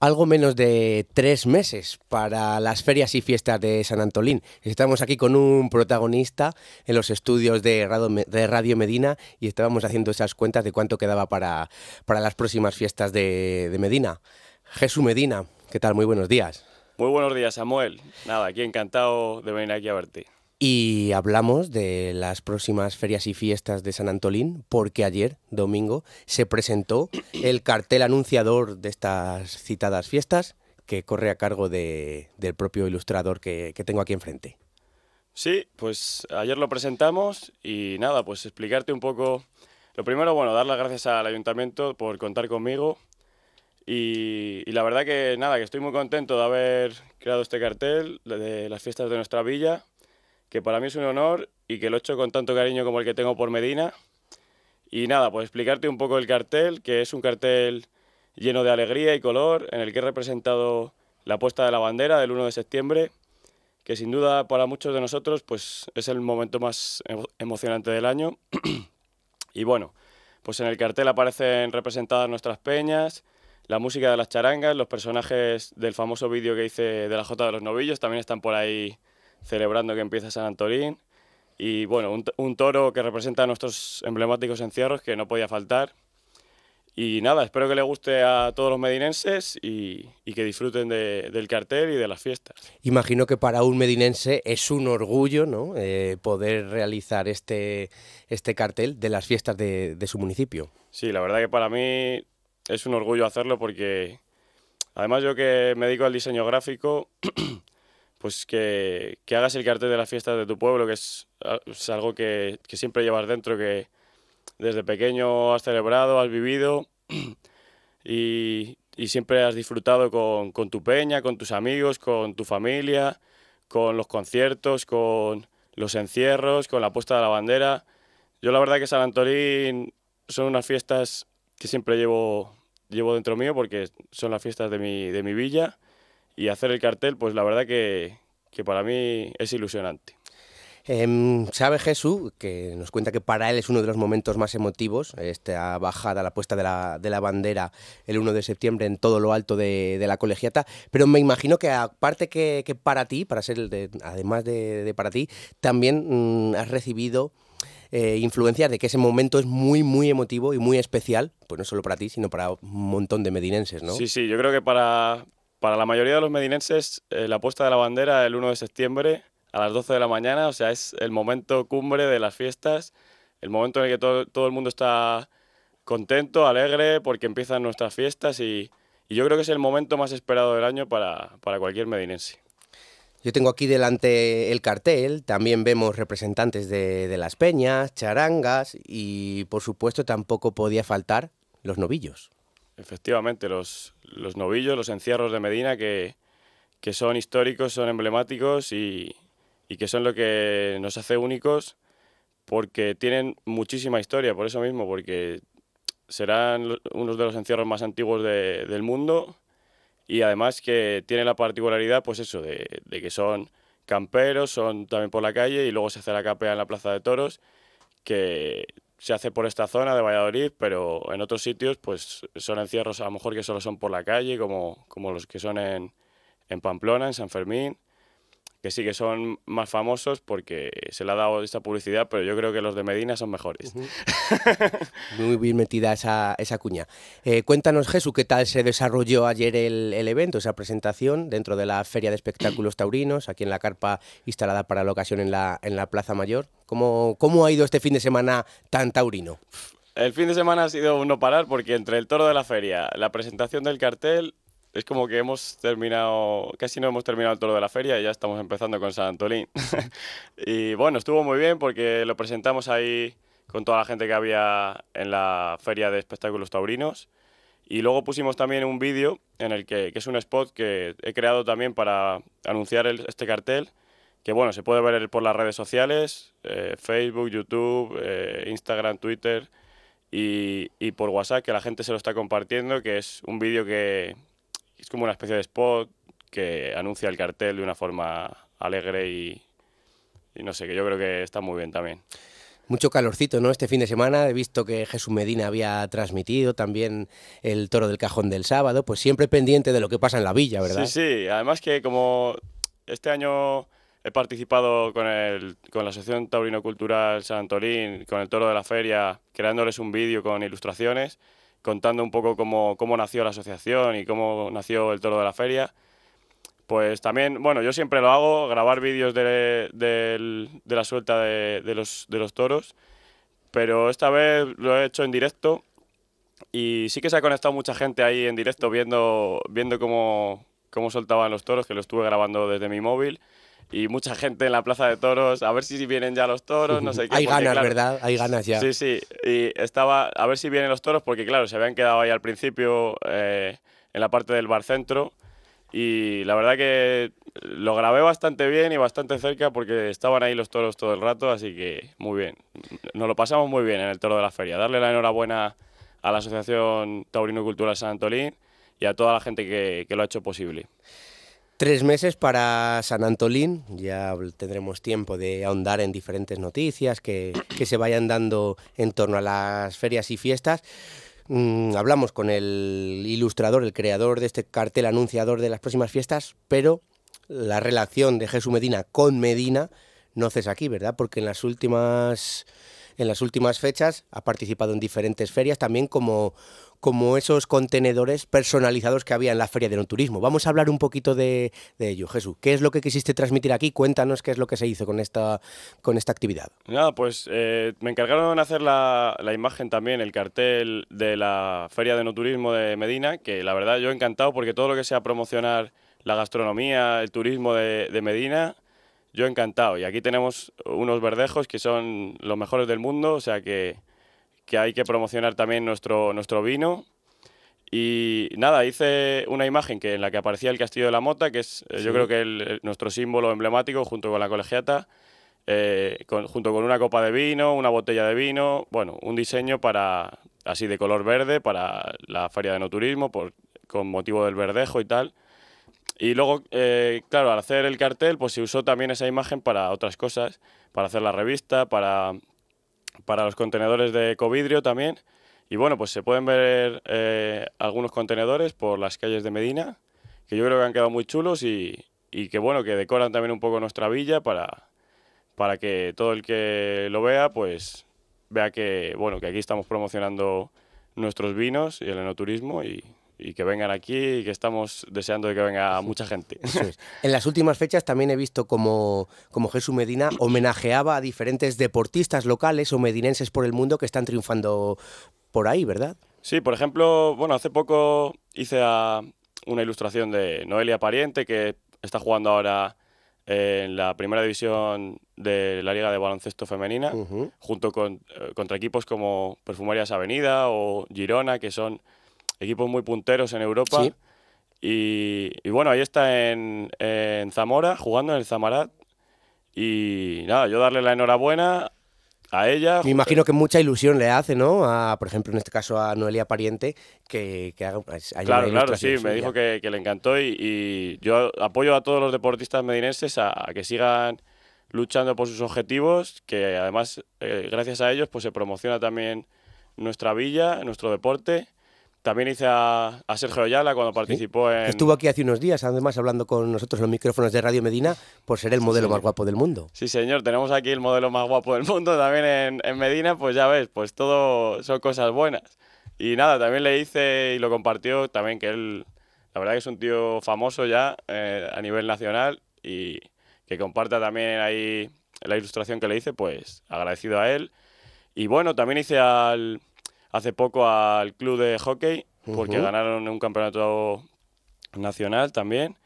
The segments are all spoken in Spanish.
algo menos de tres meses para las ferias y fiestas de San Antolín. Estamos aquí con un protagonista en los estudios de Radio, Medina y estábamos haciendo esas cuentas de cuánto quedaba para, para las próximas fiestas de, de Medina. Jesús Medina, ¿qué tal? Muy buenos días. Muy buenos días, Samuel. Nada, aquí encantado de venir aquí a verte. Y hablamos de las próximas ferias y fiestas de San Antolín, porque ayer, domingo, se presentó el cartel anunciador de estas citadas fiestas, que corre a cargo del propio ilustrador que, tengo aquí enfrente. Sí, pues ayer lo presentamos y nada, pues explicarte un poco. Lo primero, bueno, dar las gracias al ayuntamiento por contar conmigo. Y, y la verdad que nada, que estoy muy contento de haber creado este cartel de las fiestas de nuestra villa, que para mí es un honor y que lo he hecho con tanto cariño como el que tengo por Medina. Y nada, pues explicarte un poco el cartel, que es un cartel lleno de alegría y color, en el que he representado la puesta de la bandera del 1 de septiembre, que sin duda para muchos de nosotros pues, es el momento más emocionante del año. y bueno, pues en el cartel aparecen representadas nuestras peñas, la música de las charangas, los personajes del famoso vídeo que hice de la Jota de los Novillos también están por ahí celebrando que empieza San Antolín. Y bueno, un, toro que representa a nuestros emblemáticos encierros que no podía faltar. Y nada, espero que le guste a todos los medinenses y, que disfruten del cartel y de las fiestas. Imagino que para un medinense es un orgullo ¿no? Eh, poder realizar este, este cartel de las fiestas de, de, su municipio. Sí, la verdad que para mí es un orgullo hacerlo porque además yo que me dedico al diseño gráfico, pues que, hagas el cartel de las fiestas de tu pueblo, que es, ah, algo que, siempre llevas dentro, que desde pequeño has celebrado, has vivido y, siempre has disfrutado con, tu peña, con tus amigos, con tu familia, con los conciertos, con los encierros, con la puesta de la bandera. Yo la verdad que San Antolín son unas fiestas que siempre llevo, llevo dentro mío porque son las fiestas de mi, de mi villa y hacer el cartel, pues la verdad que, para mí es ilusionante. Em, sabe Jesús, que nos cuenta que para él es uno de los momentos más emotivos, esta bajada, la puesta de la, bandera el 1 de septiembre en todo lo alto de, la colegiata, pero me imagino que aparte que, que para ti, para ser de, además de, para ti, también mm, has recibido... Eh, influencias de que ese momento es muy, muy emotivo y muy especial, pues no solo para ti, sino para un montón de medinenses, ¿no? Sí, sí, yo creo que para, para la mayoría de los medinenses, eh, la puesta de la bandera el 1 de septiembre a las 12 de la mañana, o sea, es el momento cumbre de las fiestas, el momento en el que todo, el mundo está contento, alegre, porque empiezan nuestras fiestas y, yo creo que es el momento más esperado del año para, cualquier medinense. Yo tengo aquí delante el cartel, también vemos representantes de, las peñas, charangas y por supuesto tampoco podía faltar los novillos efectivamente, los, novillos, los encierros de Medina que, son históricos, son emblemáticos y, que son lo que nos hace únicos porque tienen muchísima historia, por eso mismo, porque serán unos de los encierros más antiguos del mundo y además que tiene la particularidad, pues eso, de, de, que son camperos, son también por la calle y luego se hace la capea en la Plaza de Toros, que se hace por esta zona de Valladolid, pero en otros sitios pues son encierros a lo mejor que solo son por la calle, como, como los que son en, en Pamplona, en San Fermín, que sí que son más famosos porque se le ha dado esta publicidad, pero yo creo que los de Medina son mejores. Muy bien metida esa, cuña. Eh, cuéntanos, Jesús, ¿qué tal se desarrolló ayer el, evento, esa presentación dentro de la Feria de Espectáculos Taurinos, aquí en la carpa instalada para la ocasión en la, en la Plaza Mayor? ¿Cómo, ¿Cómo ha ido este fin de semana tan taurino? El fin de semana ha sido uno no parar porque entre el toro de la feria, la presentación del cartel, es como que hemos terminado, casi no hemos terminado el toro de la feria y ya estamos empezando con San Antolín. y bueno, estuvo muy bien porque lo presentamos ahí con toda la gente que había en la feria de espectáculos taurinos. Y luego pusimos también un vídeo en el que, que, es un spot que he creado también para anunciar este cartel, que bueno, se puede ver por las redes sociales, eh, Facebook, YouTube, eh, Instagram, Twitter y, por WhatsApp, que la gente se lo está compartiendo, que es un vídeo que, es como una especie de spot que anuncia el cartel de una forma alegre y, no sé, que yo creo que está muy bien también. Mucho calorcito, ¿no? Este fin de semana he visto que Jesús Medina había transmitido también el toro del cajón del sábado, pues siempre pendiente de lo que pasa en la villa, ¿verdad? Sí, sí, además que como este año he participado con, la Asociación Taurino Cultural San con el toro de la feria, creándoles un vídeo con ilustraciones, contando un poco cómo, cómo nació la asociación y cómo nació el toro de la feria. Pues también, bueno, yo siempre lo hago, grabar vídeos de, la suelta de, los, de los toros, pero esta vez lo he hecho en directo y sí que se ha conectado mucha gente ahí en directo viendo, viendo cómo, cómo soltaban los toros, que lo estuve grabando desde mi móvil y mucha gente en la plaza de toros, a ver si vienen ya los toros, no sé qué. Hay ganas, ¿verdad? Hay ganas ya. Sí, sí, y estaba, a ver si vienen los toros, porque claro, se habían quedado ahí al principio eh, en la parte del bar centro. y la verdad que lo grabé bastante bien y bastante cerca porque estaban ahí los toros todo el rato, así que muy bien. Nos lo pasamos muy bien en el toro de la feria. Darle la enhorabuena a la Asociación Taurino Cultural San Antolín y a toda la gente que, que lo ha hecho posible. Tres meses para San Antolín, ya tendremos tiempo de ahondar en diferentes noticias que, se vayan dando en torno a las ferias y fiestas. Mm, hablamos con el ilustrador, el creador de este cartel anunciador de las próximas fiestas, pero la relación de Jesús Medina con Medina no cesa aquí, ¿verdad? Porque en las últimas en las últimas fechas ha participado en diferentes ferias, también como, como esos contenedores personalizados que había en la Feria No Turismo. Vamos a hablar un poquito de, ello. Jesús, ¿qué es lo que quisiste transmitir aquí? Cuéntanos qué es lo que se hizo con esta, con esta actividad. Nada, pues eh, me encargaron de hacer la, imagen también, el cartel de la Feria de Turismo de Medina, que la verdad yo he encantado porque todo lo que sea promocionar la gastronomía, el turismo de Medina yo encantado. Y aquí tenemos unos verdejos que son los mejores del mundo, o sea que, hay que promocionar también nuestro, nuestro vino. Y nada, hice una imagen que, en la que aparecía el Castillo de la Mota, que es eh, yo creo que nuestro símbolo emblemático junto con la colegiata, eh, junto con una copa de vino, una botella de vino, bueno, un diseño para así de color verde para la feria de no turismo con motivo del verdejo y tal. Y luego, eh, claro, al hacer el cartel, pues se usó también esa imagen para otras cosas, para hacer la revista, para, para los contenedores de Covidrio también. Y bueno, pues se pueden ver eh, algunos contenedores por las calles de Medina, que yo creo que han quedado muy chulos y, y que bueno, que decoran también un poco nuestra villa para, para que todo el que lo vea, pues vea que bueno, que aquí estamos promocionando nuestros vinos y el enoturismo y y que vengan aquí y que estamos deseando que venga mucha gente. En las últimas fechas también he visto como, como Jesús Medina homenajeaba a diferentes deportistas locales o medinenses por el mundo que están triunfando por ahí, ¿verdad? Sí, por ejemplo, bueno, hace poco hice una ilustración de Noelia Pariente, que está jugando ahora en la primera división de la Liga de Baloncesto Femenina, junto con, eh, contra equipos como Perfumarias Avenida o Girona, que son equipos muy punteros en Europa. Y, bueno, ahí está en, Zamora, jugando en el Zamarat. Y nada, yo darle la enhorabuena a ella. Me imagino que mucha ilusión le hace, ¿no? A, por ejemplo, en este caso a Noelia Pariente, que, que pues, Claro, claro, sí, me dijo que, le encantó y, yo apoyo a todos los deportistas medinenses a, que sigan luchando por sus objetivos, que además, eh, gracias a ellos, pues se promociona también nuestra villa, nuestro deporte también hice a, Sergio Ayala cuando participó en... Estuvo aquí hace unos días, además, hablando con nosotros en los micrófonos de Radio Medina por ser el modelo más guapo del mundo. Sí, señor, tenemos aquí el modelo más guapo del mundo también en, Medina, pues ya ves, pues todo son cosas buenas. Y nada, también le hice y lo compartió también que él, la verdad que es un tío famoso ya eh, a nivel nacional y que comparta también ahí la ilustración que le hice, pues agradecido a él. Y bueno, también hice al hace poco al club de hockey, porque ganaron un campeonato nacional también.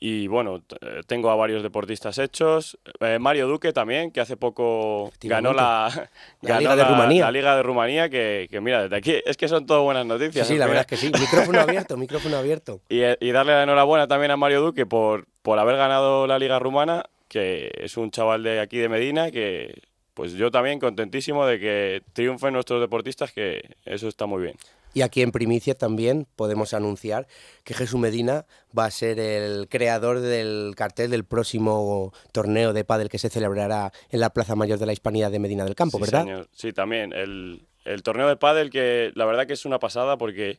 Y bueno, eh, tengo a varios deportistas hechos. Eh, Mario Duque también, que hace poco ganó la, Liga de Rumanía. La Liga de Rumanía, que, mira, desde aquí es que son todas buenas noticias. Sí, la verdad es que sí. Micrófono abierto, micrófono abierto. Eh, y, darle la enhorabuena también a Mario Duque por, por haber ganado la Liga Rumana, que es un chaval de aquí de Medina, que pues yo también contentísimo de que triunfen nuestros deportistas, que eso está muy bien. Y aquí en primicia también podemos anunciar que Jesús Medina va a ser el creador del cartel del próximo torneo de pádel que se celebrará en la Plaza Mayor de la Hispanidad de Medina del Campo, ¿verdad? Sí, también el, torneo de pádel que la verdad que es una pasada porque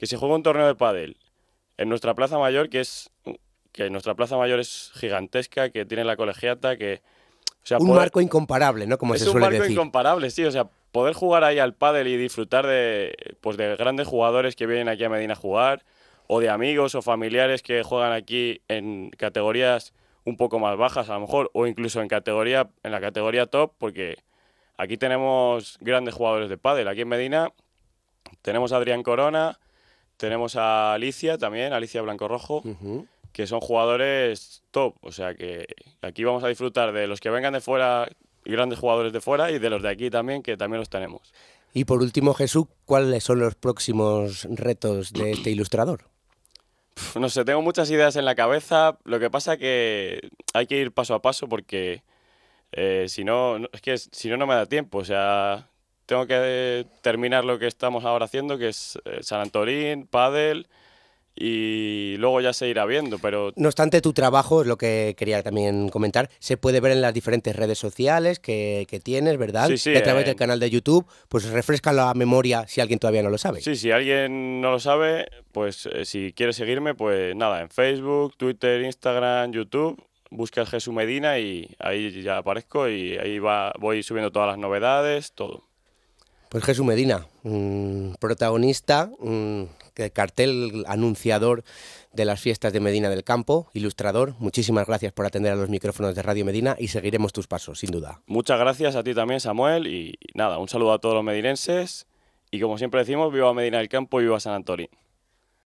que se juega un torneo de pádel en nuestra Plaza Mayor que es que nuestra Plaza Mayor es gigantesca, que tiene la colegiata, que un marco incomparable, ¿no? Como es un marco incomparable, sí. O sea, poder jugar ahí al pádel y disfrutar de, pues, de grandes jugadores que vienen aquí a Medina a jugar, o de amigos o familiares que juegan aquí en categorías un poco más bajas, a lo mejor, o incluso en categoría, en la categoría top, porque aquí tenemos grandes jugadores de pádel. Aquí en Medina tenemos a Adrián Corona, tenemos a Alicia también, Alicia Blanco Rojo que son jugadores top. O sea que aquí vamos a disfrutar de los que vengan de fuera, y grandes jugadores de fuera, y de los de aquí también, que también los tenemos. Y por último, Jesús, ¿cuáles son los próximos retos de este ilustrador? No sé, tengo muchas ideas en la cabeza. Lo que pasa que hay que ir paso a paso porque eh, si no, es que si no, no me da tiempo. O sea, tengo que terminar lo que estamos ahora haciendo, que es eh, San Antorín, Padel y y luego ya se irá viendo, pero... No obstante, tu trabajo, es lo que quería también comentar, se puede ver en las diferentes redes sociales que, que tienes, ¿verdad? Sí, sí. a través eh, del canal de YouTube, pues refresca la memoria si alguien todavía no lo sabe. Sí, si alguien no lo sabe, pues eh, si quiere seguirme, pues nada, en Facebook, Twitter, Instagram, YouTube, busca Jesús Medina y ahí ya aparezco y ahí va, voy subiendo todas las novedades, todo. Pues Jesús Medina, protagonista, cartel anunciador de las fiestas de Medina del Campo, ilustrador. Muchísimas gracias por atender a los micrófonos de Radio Medina y seguiremos tus pasos, sin duda. Muchas gracias a ti también, Samuel, y nada, un saludo a todos los medinenses y como siempre decimos, viva Medina del Campo y viva San Antonio.